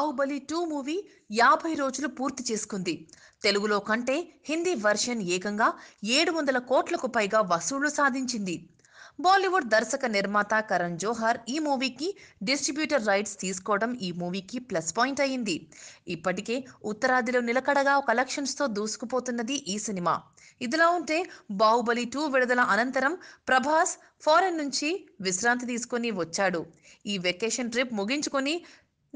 Baahubali two movie యాభై రోజులు పూర్తి చేసుకుంది తెలుగులో కంటే హిందీ వర్షన్ ఏకంగా ఏడు వందల కోట్లకు పైగా వసూళ్లు సాధించింది బాలీవుడ్ దర్శక నిర్మాత కరణ్ జోహర్ ఈ మూవీకి డిస్ట్రిబ్యూటర్ రైట్స్ తీసుకోవడం ఈ మూవీకి ప్లస్ పాయింట్ అయింది ఇప్పటికే ఉత్తరాదిలో నిలకడగా కలెక్షన్స్తో దూసుకుపోతున్నది ఈ సినిమా ఇదిలా ఉంటే బాహుబలి టూ విడుదల అనంతరం ప్రభాస్ ఫారెన్ నుంచి విశ్రాంతి తీసుకుని వచ్చాడు ఈ వెకేషన్ ట్రిప్ ముగించుకొని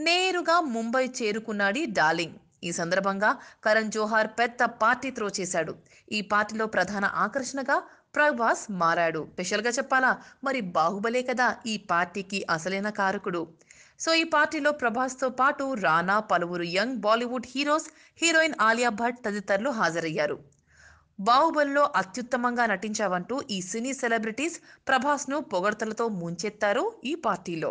నేరుగా ముంబై చేరుకున్నాడు డార్లింగ్ ఈ సందర్భంగా కరణ్ జోహార్ పెద్ద పార్టీ త్రో చేశాడు ఈ పార్టీలో ప్రధాన ఆకర్షణగా ప్రభాస్ మారాడు స్పెషల్గా చెప్పాలా మరి బాహుబలే కదా ఈ పార్టీకి అసలైన కారకుడు సో ఈ పార్టీలో ప్రభాస్తో పాటు రానా పలువురు young Bollywood heroes heroine Alia Bhatt తదితరులు హాజరయ్యారు బాహుబలిలో అత్యుత్తమంగా నటించావంటూ ఈ సినీ సెలబ్రిటీస్ ప్రభాస్ ను పొగడ్తలతో ముంచెత్తారు ఈ పార్టీలో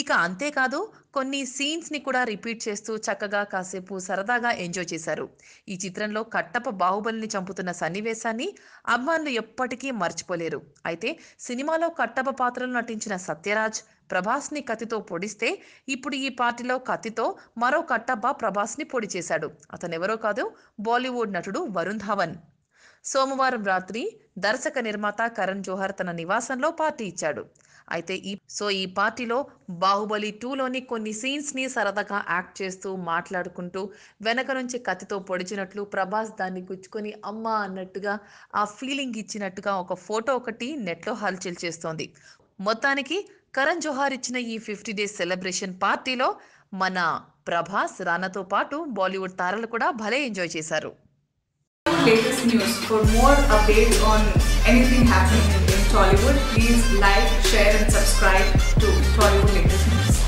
ఇక అంతేకాదు కొన్ని సీన్స్ ని కూడా రిపీట్ చేస్తూ చక్కగా కాసేపు సరదాగా ఎంజాయ్ చేశారు ఈ చిత్రంలో కట్టప బాహుబలిని చంపుతున్న సన్నివేశాన్ని అభిమానులు ఎప్పటికీ మర్చిపోలేరు అయితే సినిమాలో కట్టప పాత్రలు నటించిన సత్యరాజ్ ప్రభాస్ని కత్తితో పొడిస్తే ఇప్పుడు ఈ పార్టీలో కత్తితో మరో కట్టప్ప ని పొడి చేశాడు అతనెవరో కాదు బాలీవుడ్ నటుడు వరుణ్ ధవన్ సోమవారం రాత్రి దర్శక నిర్మాత కరణ్ జోహర్ తన నివాసంలో పార్టీ ఇచ్చాడు అయితే ఈ సో ఈ పార్టీలో బాహుబలి టూలోని కొన్ని సీన్స్ని సరదాగా యాక్ట్ చేస్తూ మాట్లాడుకుంటూ వెనక నుంచి కత్తితో పొడిచినట్లు ప్రభాస్ దాన్ని గుచ్చుకొని అమ్మ అన్నట్టుగా ఆ ఫీలింగ్ ఇచ్చినట్టుగా ఒక ఫోటో ఒకటి నెట్లో హల్చల్ చేస్తోంది మొత్తానికి కరణ్ జోహార్ ఇచ్చిన ఈ ఫిఫ్టీ డేస్ సెలబ్రేషన్ పార్టీలో మన ప్రభాస్ రానాతో పాటు బాలీవుడ్ తారలు కూడా భలే ఎంజాయ్ చేశారు latest news for more updates on anything happening Tollywood. Please like, share and subscribe to Tollywood Latest News.